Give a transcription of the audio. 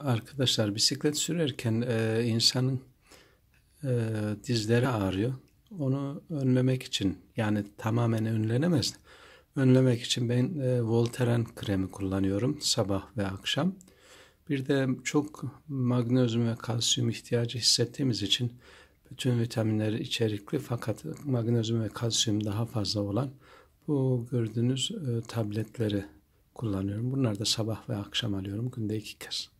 Arkadaşlar bisiklet sürerken e, insanın e, dizleri ağrıyor. Onu önlemek için yani tamamen önlenemez. Önlemek için ben e, Voltaren kremi kullanıyorum sabah ve akşam. Bir de çok magnezyum ve kalsiyum ihtiyacı hissettiğimiz için bütün vitaminleri içerikli fakat magnezyum ve kalsiyum daha fazla olan bu gördüğünüz e, tabletleri kullanıyorum. Bunları da sabah ve akşam alıyorum günde iki kez.